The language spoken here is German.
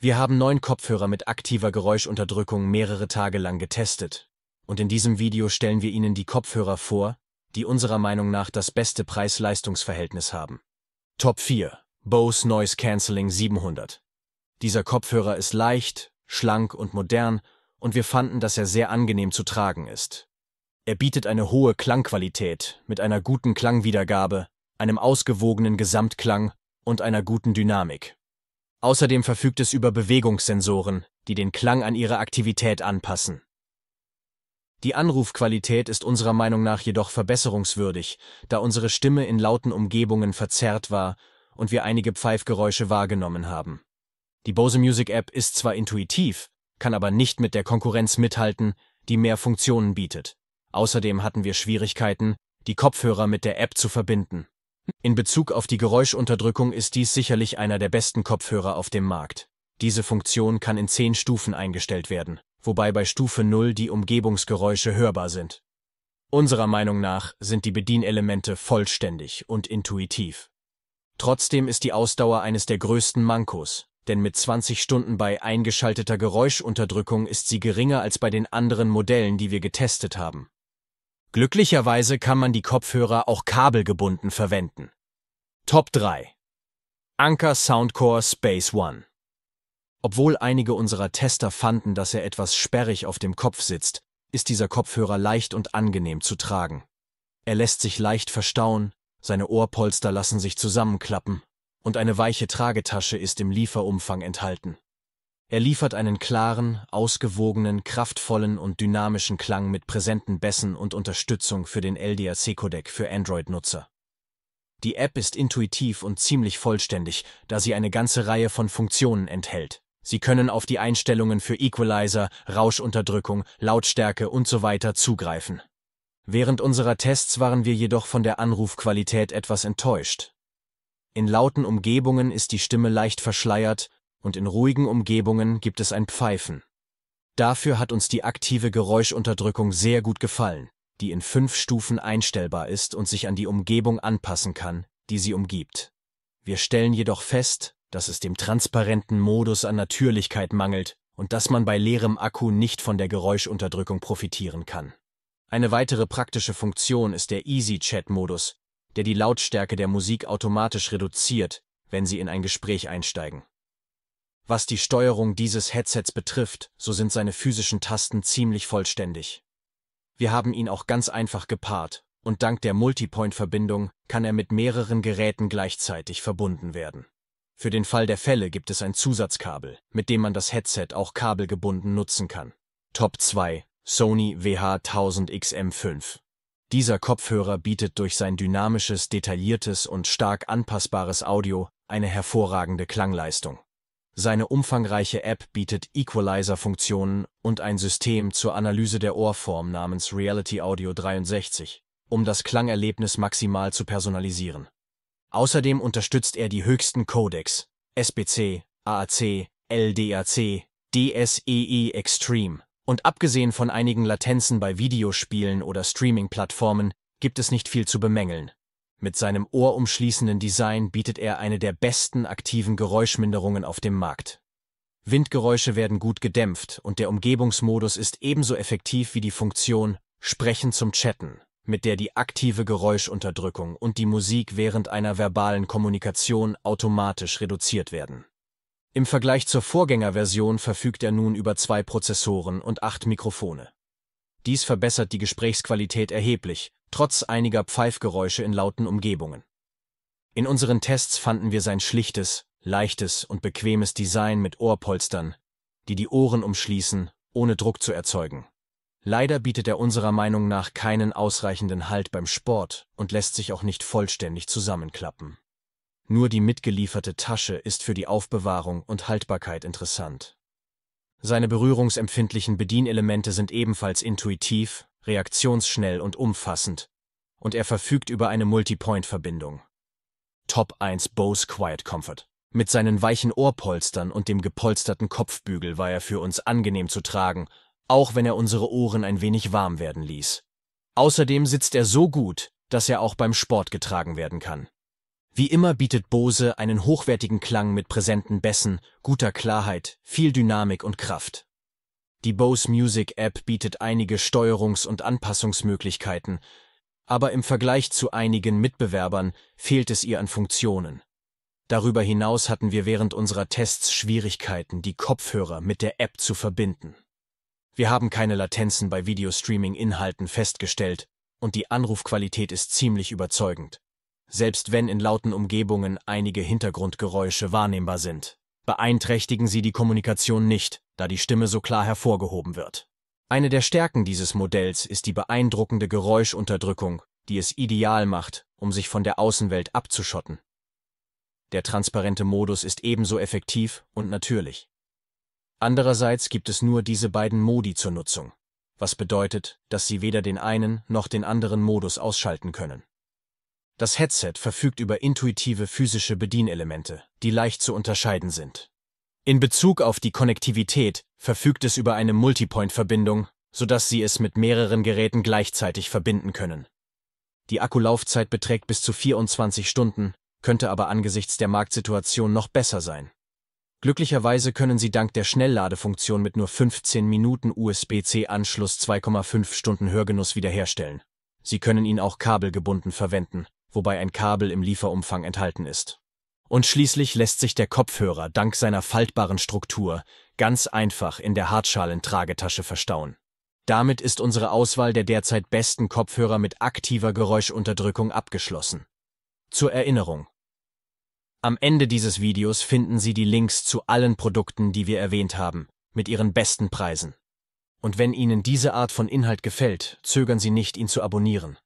Wir haben neun Kopfhörer mit aktiver Geräuschunterdrückung mehrere Tage lang getestet. Und in diesem Video stellen wir Ihnen die Kopfhörer vor, die unserer Meinung nach das beste Preis-Leistungs-Verhältnis haben. Top 4. Bose Noise Cancelling 700. Dieser Kopfhörer ist leicht, schlank und modern und wir fanden, dass er sehr angenehm zu tragen ist. Er bietet eine hohe Klangqualität mit einer guten Klangwiedergabe, einem ausgewogenen Gesamtklang und einer guten Dynamik. Außerdem verfügt es über Bewegungssensoren, die den Klang an ihre Aktivität anpassen. Die Anrufqualität ist unserer Meinung nach jedoch verbesserungswürdig, da unsere Stimme in lauten Umgebungen verzerrt war und wir einige Pfeifgeräusche wahrgenommen haben. Die Bose Music App ist zwar intuitiv, kann aber nicht mit der Konkurrenz mithalten, die mehr Funktionen bietet. Außerdem hatten wir Schwierigkeiten, die Kopfhörer mit der App zu verbinden. In Bezug auf die Geräuschunterdrückung ist dies sicherlich einer der besten Kopfhörer auf dem Markt. Diese Funktion kann in zehn Stufen eingestellt werden, wobei bei Stufe 0 die Umgebungsgeräusche hörbar sind. Unserer Meinung nach sind die Bedienelemente vollständig und intuitiv. Trotzdem ist die Ausdauer eines der größten Mankos, denn mit 20 Stunden bei eingeschalteter Geräuschunterdrückung ist sie geringer als bei den anderen Modellen, die wir getestet haben. Glücklicherweise kann man die Kopfhörer auch kabelgebunden verwenden. Top 3 Anker Soundcore Space One Obwohl einige unserer Tester fanden, dass er etwas sperrig auf dem Kopf sitzt, ist dieser Kopfhörer leicht und angenehm zu tragen. Er lässt sich leicht verstauen, seine Ohrpolster lassen sich zusammenklappen und eine weiche Tragetasche ist im Lieferumfang enthalten. Er liefert einen klaren, ausgewogenen, kraftvollen und dynamischen Klang mit präsenten Bässen und Unterstützung für den LDAC-Codec für Android-Nutzer. Die App ist intuitiv und ziemlich vollständig, da sie eine ganze Reihe von Funktionen enthält. Sie können auf die Einstellungen für Equalizer, Rauschunterdrückung, Lautstärke usw. So zugreifen. Während unserer Tests waren wir jedoch von der Anrufqualität etwas enttäuscht. In lauten Umgebungen ist die Stimme leicht verschleiert und in ruhigen Umgebungen gibt es ein Pfeifen. Dafür hat uns die aktive Geräuschunterdrückung sehr gut gefallen, die in fünf Stufen einstellbar ist und sich an die Umgebung anpassen kann, die sie umgibt. Wir stellen jedoch fest, dass es dem transparenten Modus an Natürlichkeit mangelt und dass man bei leerem Akku nicht von der Geräuschunterdrückung profitieren kann. Eine weitere praktische Funktion ist der Easy Chat Modus, der die Lautstärke der Musik automatisch reduziert, wenn Sie in ein Gespräch einsteigen. Was die Steuerung dieses Headsets betrifft, so sind seine physischen Tasten ziemlich vollständig. Wir haben ihn auch ganz einfach gepaart, und dank der Multipoint-Verbindung kann er mit mehreren Geräten gleichzeitig verbunden werden. Für den Fall der Fälle gibt es ein Zusatzkabel, mit dem man das Headset auch kabelgebunden nutzen kann. Top 2 Sony WH1000XM5 Dieser Kopfhörer bietet durch sein dynamisches, detailliertes und stark anpassbares Audio eine hervorragende Klangleistung. Seine umfangreiche App bietet Equalizer-Funktionen und ein System zur Analyse der Ohrform namens Reality Audio 63, um das Klangerlebnis maximal zu personalisieren. Außerdem unterstützt er die höchsten Codecs SBC, AAC, LDAC, DSEE e Extreme und abgesehen von einigen Latenzen bei Videospielen oder Streaming-Plattformen gibt es nicht viel zu bemängeln. Mit seinem ohrumschließenden Design bietet er eine der besten aktiven Geräuschminderungen auf dem Markt. Windgeräusche werden gut gedämpft und der Umgebungsmodus ist ebenso effektiv wie die Funktion Sprechen zum Chatten, mit der die aktive Geräuschunterdrückung und die Musik während einer verbalen Kommunikation automatisch reduziert werden. Im Vergleich zur Vorgängerversion verfügt er nun über zwei Prozessoren und acht Mikrofone. Dies verbessert die Gesprächsqualität erheblich trotz einiger Pfeifgeräusche in lauten Umgebungen. In unseren Tests fanden wir sein schlichtes, leichtes und bequemes Design mit Ohrpolstern, die die Ohren umschließen, ohne Druck zu erzeugen. Leider bietet er unserer Meinung nach keinen ausreichenden Halt beim Sport und lässt sich auch nicht vollständig zusammenklappen. Nur die mitgelieferte Tasche ist für die Aufbewahrung und Haltbarkeit interessant. Seine berührungsempfindlichen Bedienelemente sind ebenfalls intuitiv reaktionsschnell und umfassend, und er verfügt über eine Multipoint-Verbindung. Top 1 Bose Quiet Comfort. Mit seinen weichen Ohrpolstern und dem gepolsterten Kopfbügel war er für uns angenehm zu tragen, auch wenn er unsere Ohren ein wenig warm werden ließ. Außerdem sitzt er so gut, dass er auch beim Sport getragen werden kann. Wie immer bietet Bose einen hochwertigen Klang mit präsenten Bässen, guter Klarheit, viel Dynamik und Kraft. Die Bose Music App bietet einige Steuerungs- und Anpassungsmöglichkeiten, aber im Vergleich zu einigen Mitbewerbern fehlt es ihr an Funktionen. Darüber hinaus hatten wir während unserer Tests Schwierigkeiten, die Kopfhörer mit der App zu verbinden. Wir haben keine Latenzen bei Videostreaming-Inhalten festgestellt und die Anrufqualität ist ziemlich überzeugend, selbst wenn in lauten Umgebungen einige Hintergrundgeräusche wahrnehmbar sind beeinträchtigen sie die Kommunikation nicht, da die Stimme so klar hervorgehoben wird. Eine der Stärken dieses Modells ist die beeindruckende Geräuschunterdrückung, die es ideal macht, um sich von der Außenwelt abzuschotten. Der transparente Modus ist ebenso effektiv und natürlich. Andererseits gibt es nur diese beiden Modi zur Nutzung, was bedeutet, dass Sie weder den einen noch den anderen Modus ausschalten können. Das Headset verfügt über intuitive physische Bedienelemente, die leicht zu unterscheiden sind. In Bezug auf die Konnektivität verfügt es über eine Multipoint-Verbindung, sodass Sie es mit mehreren Geräten gleichzeitig verbinden können. Die Akkulaufzeit beträgt bis zu 24 Stunden, könnte aber angesichts der Marktsituation noch besser sein. Glücklicherweise können Sie dank der Schnellladefunktion mit nur 15 Minuten USB-C-Anschluss 2,5 Stunden Hörgenuss wiederherstellen. Sie können ihn auch kabelgebunden verwenden, wobei ein Kabel im Lieferumfang enthalten ist. Und schließlich lässt sich der Kopfhörer dank seiner faltbaren Struktur ganz einfach in der Hartschalentragetasche verstauen. Damit ist unsere Auswahl der derzeit besten Kopfhörer mit aktiver Geräuschunterdrückung abgeschlossen. Zur Erinnerung. Am Ende dieses Videos finden Sie die Links zu allen Produkten, die wir erwähnt haben, mit ihren besten Preisen. Und wenn Ihnen diese Art von Inhalt gefällt, zögern Sie nicht, ihn zu abonnieren.